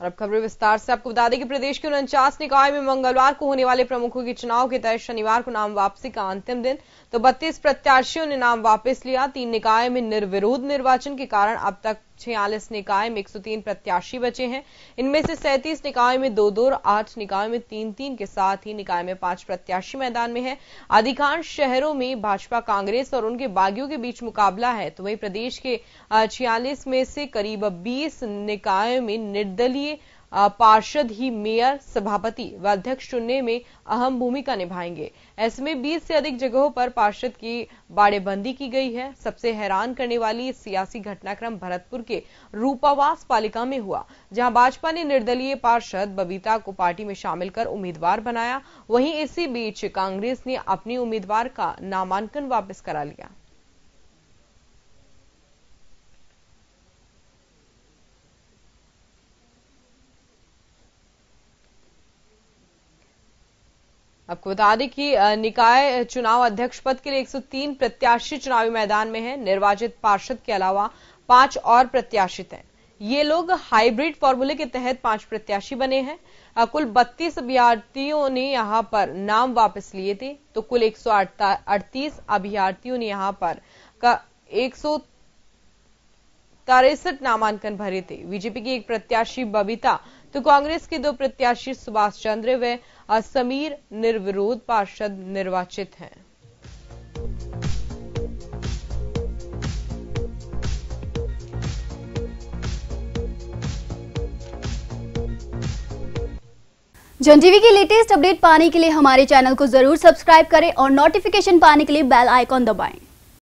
और अब खबरें विस्तार से आपको बता दें कि प्रदेश के उनचास निकाय में मंगलवार को होने वाले प्रमुखों के चुनाव के तहत शनिवार को नाम वापसी का अंतिम दिन तो 32 प्रत्याशियों ने नाम वापस लिया तीन निकाय में निर्विरोध निर्वाचन के कारण अब तक छियालीस निकाय में एक प्रत्याशी बचे हैं इनमें से सैंतीस निकाय में दो दो और आठ निकाय में तीन तीन के साथ ही निकाय में पांच प्रत्याशी मैदान में है अधिकांश शहरों में भाजपा कांग्रेस और उनके बागियों के बीच मुकाबला है तो वहीं प्रदेश के छियालीस में से करीब बीस निकायों में निर्दलीय के पार्षद ही मेयर सभापति व अध्यक्ष चुनने में अहम भूमिका निभाएंगे ऐसे में 20 से अधिक जगहों पर पार्षद की बाड़ेबंदी की गई है सबसे हैरान करने वाली सियासी घटनाक्रम भरतपुर के रूपावास पालिका में हुआ जहां भाजपा ने निर्दलीय पार्षद बबीता को पार्टी में शामिल कर उम्मीदवार बनाया वहीं इसी बीच कांग्रेस ने अपने उम्मीदवार का नामांकन वापस करा लिया आपको बता दें कि निकाय चुनाव अध्यक्ष पद के लिए 103 प्रत्याशी चुनावी मैदान में हैं निर्वाचित पार्षद के अलावा पांच और प्रत्याशित हैं ये लोग हाइब्रिड फॉर्मूले के तहत पांच प्रत्याशी बने हैं कुल 32 अभ्यर्थियों ने यहां पर नाम वापस लिए थे तो कुल 138 अभ्यर्थियों ने यहां पर का सौ तिरसठ नामांकन भरे थे बीजेपी की एक प्रत्याशी बबीता तो कांग्रेस के दो प्रत्याशी सुभाष चंद्र व समीर निर्विरोध पार्षद निर्वाचित हैं जनजीवी की लेटेस्ट अपडेट पाने के लिए हमारे चैनल को जरूर सब्सक्राइब करें और नोटिफिकेशन पाने के लिए बेल आइकॉन दबाएं